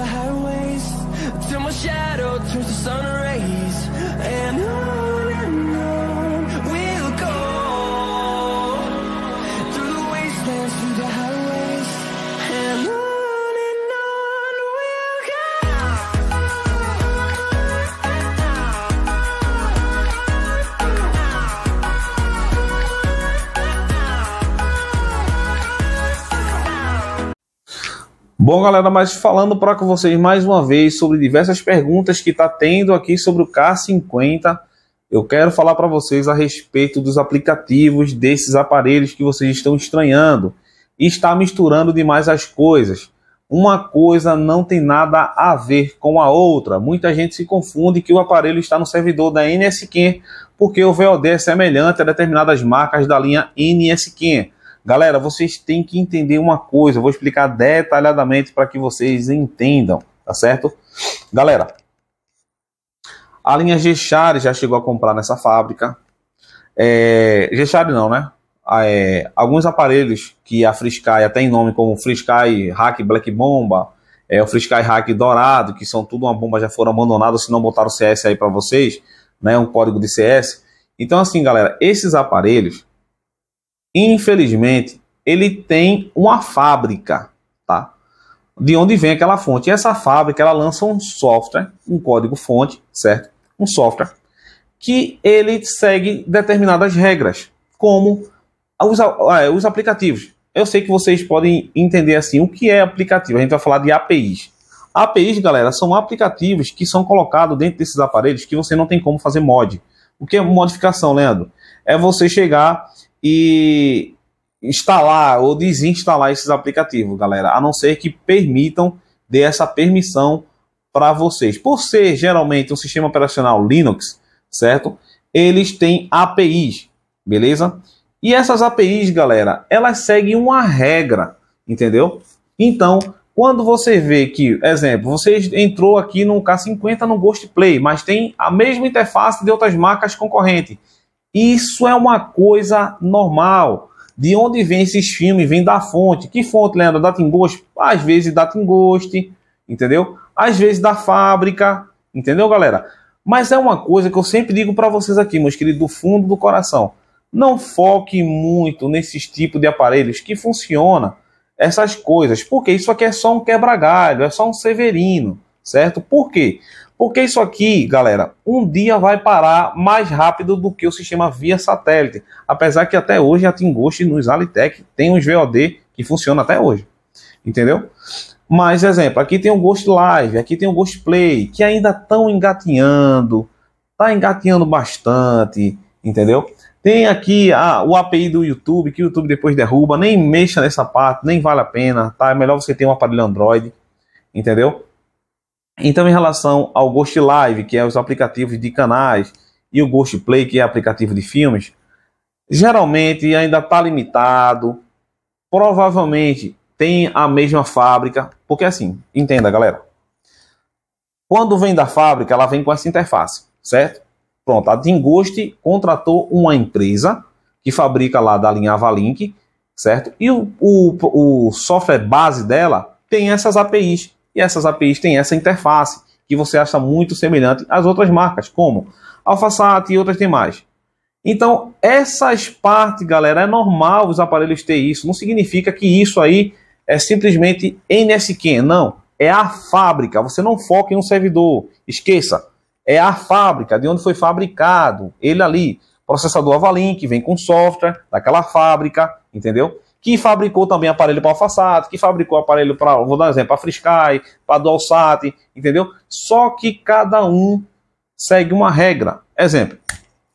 the highways Till my shadow turns to sun rays Bom, galera, mas falando para com vocês mais uma vez sobre diversas perguntas que está tendo aqui sobre o K50, eu quero falar para vocês a respeito dos aplicativos desses aparelhos que vocês estão estranhando e está misturando demais as coisas. Uma coisa não tem nada a ver com a outra. Muita gente se confunde que o aparelho está no servidor da NSQ porque o VOD é semelhante a determinadas marcas da linha NSQ. Galera, vocês têm que entender uma coisa, eu vou explicar detalhadamente para que vocês entendam, tá certo? Galera, a linha Gechari já chegou a comprar nessa fábrica. É, Gechari não, né? Ah, é, alguns aparelhos que a Frisky até em nome como Frisky Hack Black Bomba, é, o Frisky Hack Dourado, que são tudo uma bomba, já foram abandonados, se não botaram o CS aí para vocês, né, um código de CS. Então assim, galera, esses aparelhos Infelizmente, ele tem uma fábrica, tá? De onde vem aquela fonte. E essa fábrica, ela lança um software, um código fonte, certo? Um software que ele segue determinadas regras, como os, é, os aplicativos. Eu sei que vocês podem entender assim o que é aplicativo. A gente vai falar de APIs. APIs, galera, são aplicativos que são colocados dentro desses aparelhos que você não tem como fazer mod. O que é modificação, Leandro? É você chegar e instalar ou desinstalar esses aplicativos, galera, a não ser que permitam dê essa permissão para vocês. Por ser geralmente um sistema operacional Linux, certo? Eles têm APIs, beleza? E essas APIs, galera, elas seguem uma regra, entendeu? Então, quando você vê que, exemplo, você entrou aqui no K50 no Ghost Play, mas tem a mesma interface de outras marcas concorrentes. Isso é uma coisa normal. De onde vem esses filmes? Vem da fonte. Que fonte, Leandro? Da Tingost? Às vezes da Tingost, entendeu? Às vezes da fábrica, entendeu, galera? Mas é uma coisa que eu sempre digo para vocês aqui, meus queridos, do fundo do coração. Não foque muito nesses tipos de aparelhos que funciona essas coisas, porque isso aqui é só um quebra-galho, é só um severino, certo? Por quê? Porque isso aqui, galera, um dia vai parar mais rápido do que o sistema via satélite. Apesar que até hoje a Tingoshi nos Alitec tem uns VOD que funciona até hoje. Entendeu? Mas, exemplo, aqui tem o Ghost Live, aqui tem o Ghost Play, que ainda estão engatinhando, tá engatinhando bastante, entendeu? Tem aqui ah, o API do YouTube, que o YouTube depois derruba, nem mexa nessa parte, nem vale a pena, tá? É melhor você ter um aparelho Android, entendeu? Então, em relação ao Ghost Live, que é os aplicativos de canais, e o Ghost Play, que é aplicativo de filmes, geralmente ainda está limitado. Provavelmente tem a mesma fábrica, porque assim, entenda, galera. Quando vem da fábrica, ela vem com essa interface, certo? Pronto, a Tingost contratou uma empresa que fabrica lá da linha Avalink, certo? E o, o, o software base dela tem essas APIs e essas APIs têm essa interface que você acha muito semelhante às outras marcas, como AlphaSat e outras demais. Então, essas partes, galera, é normal os aparelhos ter isso. Não significa que isso aí é simplesmente NSQN, não. É a fábrica. Você não foca em um servidor. Esqueça. É a fábrica, de onde foi fabricado. Ele ali. Processador Avalink, vem com software daquela fábrica, entendeu? que fabricou também aparelho para Alfasato, que fabricou aparelho para, vou dar um exemplo, para Frisky, para Dualsat, entendeu? Só que cada um segue uma regra. Exemplo,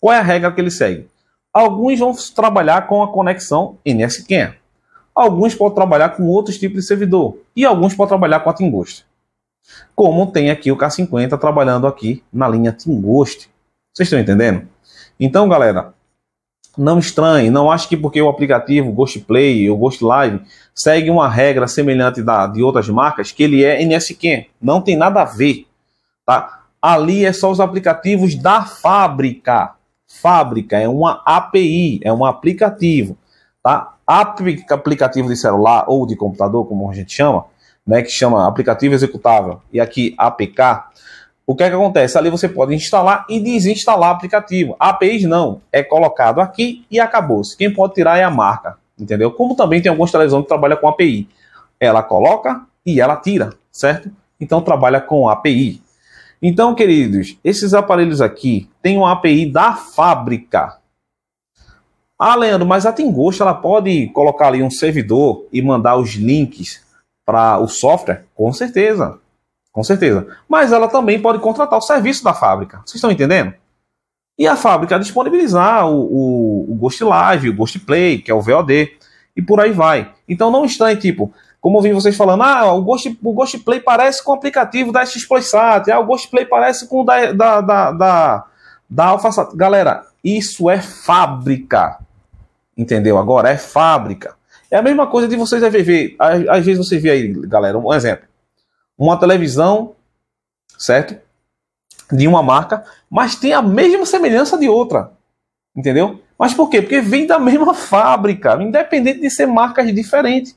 qual é a regra que ele segue? Alguns vão trabalhar com a conexão NSQN. Alguns podem trabalhar com outros tipos de servidor. E alguns podem trabalhar com a Tingost. Como tem aqui o K50 trabalhando aqui na linha Tingost. Vocês estão entendendo? Então, galera, não estranhe, não acho que porque o aplicativo Ghost Play ou Ghost Live segue uma regra semelhante da, de outras marcas, que ele é NSQ, não tem nada a ver, tá? Ali é só os aplicativos da fábrica. Fábrica é uma API, é um aplicativo, tá? Aplicativo de celular ou de computador, como a gente chama, né, que chama aplicativo executável, e aqui APK, o que é que acontece? Ali você pode instalar e desinstalar aplicativo. APIs não, é colocado aqui e acabou-se. Quem pode tirar é a marca, entendeu? Como também tem algumas televisões que trabalham com API. Ela coloca e ela tira, certo? Então trabalha com API. Então, queridos, esses aparelhos aqui têm uma API da fábrica. Ah, Leandro, mas a Tingosto ela pode colocar ali um servidor e mandar os links para o software? Com certeza. Com certeza. Mas ela também pode contratar o serviço da fábrica. Vocês estão entendendo? E a fábrica disponibilizar o, o, o Ghost Live, o Ghost Play, que é o VOD, e por aí vai. Então não estranhe, tipo, como eu vi vocês falando, ah, o Ghost, o Ghost Play parece com o aplicativo da XPlaysat, ah, o Ghost Play parece com o da, da, da, da, da AlphaSat. Galera, isso é fábrica. Entendeu? Agora é fábrica. É a mesma coisa de vocês ver, às, às vezes você vê aí, galera, um exemplo uma televisão, certo? De uma marca, mas tem a mesma semelhança de outra. Entendeu? Mas por quê? Porque vem da mesma fábrica, independente de ser marcas diferentes.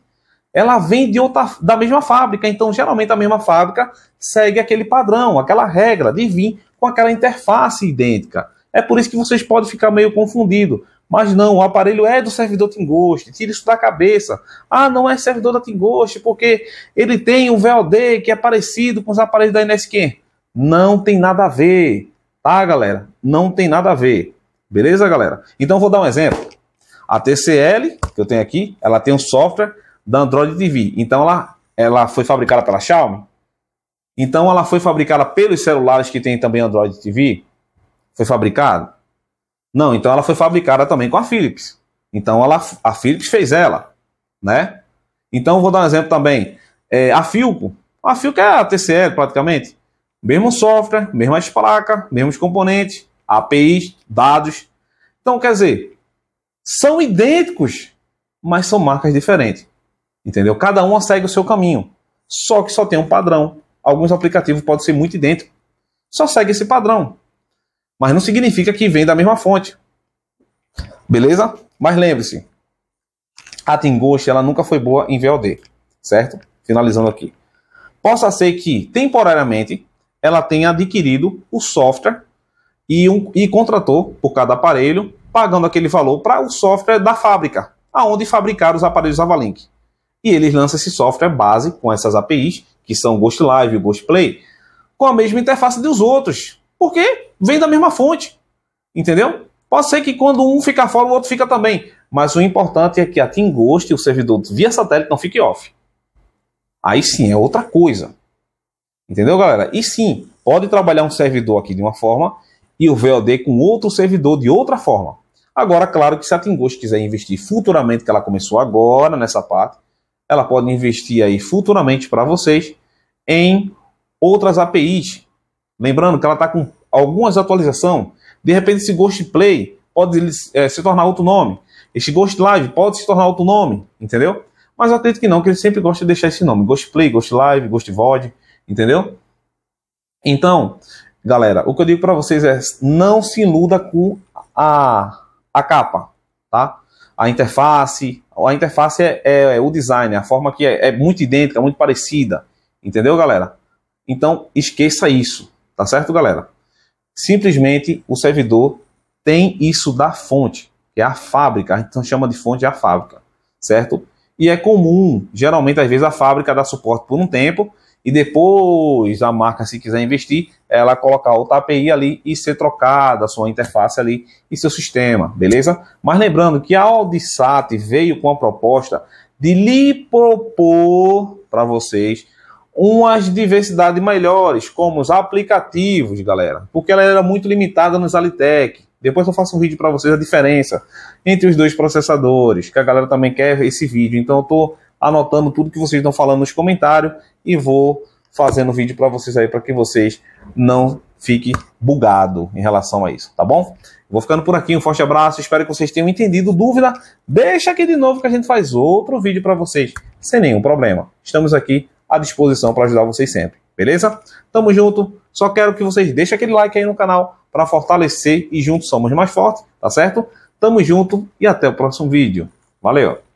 Ela vem de outra, da mesma fábrica, então geralmente a mesma fábrica segue aquele padrão, aquela regra de vir com aquela interface idêntica. É por isso que vocês podem ficar meio confundidos. Mas não, o aparelho é do servidor Tingost, tira isso da cabeça. Ah, não é servidor da tingoste porque ele tem um VOD que é parecido com os aparelhos da NSQ. Não tem nada a ver, tá, galera? Não tem nada a ver. Beleza, galera? Então vou dar um exemplo. A TCL, que eu tenho aqui, ela tem um software da Android TV. Então ela, ela foi fabricada pela Xiaomi. Então ela foi fabricada pelos celulares que tem também Android TV. Foi fabricado. Não, então ela foi fabricada também com a Philips. Então ela, a Philips fez ela, né? Então vou dar um exemplo também. É, a Filco, a Filco é a TCL praticamente. Mesmo software, mesma placa, mesmos componentes, APIs, dados. Então quer dizer, são idênticos, mas são marcas diferentes. Entendeu? Cada uma segue o seu caminho. Só que só tem um padrão. Alguns aplicativos podem ser muito idênticos. Só segue esse padrão mas não significa que vem da mesma fonte. Beleza? Mas lembre-se, a Tingoshi ela nunca foi boa em VOD, certo? Finalizando aqui. Possa ser que, temporariamente, ela tenha adquirido o software e, um, e contratou por cada aparelho, pagando aquele valor para o software da fábrica, aonde fabricar os aparelhos Avalink. E eles lançam esse software base com essas APIs, que são o Ghost Live e o Ghost Play, com a mesma interface dos outros, porque vem da mesma fonte. Entendeu? Pode ser que quando um fica fora, o outro fica também. Mas o importante é que a TIM e o servidor via satélite não fique off. Aí sim é outra coisa. Entendeu, galera? E sim, pode trabalhar um servidor aqui de uma forma e o VOD com outro servidor de outra forma. Agora, claro que se a Tingosto quiser investir futuramente, que ela começou agora nessa parte, ela pode investir aí futuramente para vocês em outras APIs. Lembrando que ela está com algumas atualizações. De repente, esse Ghost Play pode é, se tornar outro nome. Este Ghost Live pode se tornar outro nome, entendeu? Mas eu acredito que não, que ele sempre gosta de deixar esse nome. Ghost Play, Ghost Live, Ghost Void, entendeu? Então, galera, o que eu digo para vocês é não se iluda com a, a capa, tá? A interface, a interface é, é, é o design, a forma que é, é muito idêntica, muito parecida, entendeu, galera? Então, esqueça isso, tá certo, galera? Simplesmente o servidor tem isso da fonte, que é a fábrica, a gente chama de fonte a fábrica, certo? E é comum, geralmente às vezes a fábrica dá suporte por um tempo e depois a marca, se quiser investir, ela colocar outra API ali e ser trocada a sua interface ali e seu sistema, beleza? Mas lembrando que a Audisat veio com a proposta de lhe propor para vocês umas diversidades melhores, como os aplicativos, galera, porque ela era muito limitada nos Alitec. Depois eu faço um vídeo para vocês a diferença entre os dois processadores, que a galera também quer esse vídeo. Então eu estou anotando tudo que vocês estão falando nos comentários e vou fazendo vídeo para vocês aí para que vocês não fiquem bugados em relação a isso, tá bom? Vou ficando por aqui, um forte abraço, espero que vocês tenham entendido. Dúvida, deixa aqui de novo que a gente faz outro vídeo para vocês, sem nenhum problema. Estamos aqui à disposição para ajudar vocês sempre. Beleza? Tamo junto. Só quero que vocês deixem aquele like aí no canal para fortalecer e juntos somos mais fortes, tá certo? Tamo junto e até o próximo vídeo. Valeu!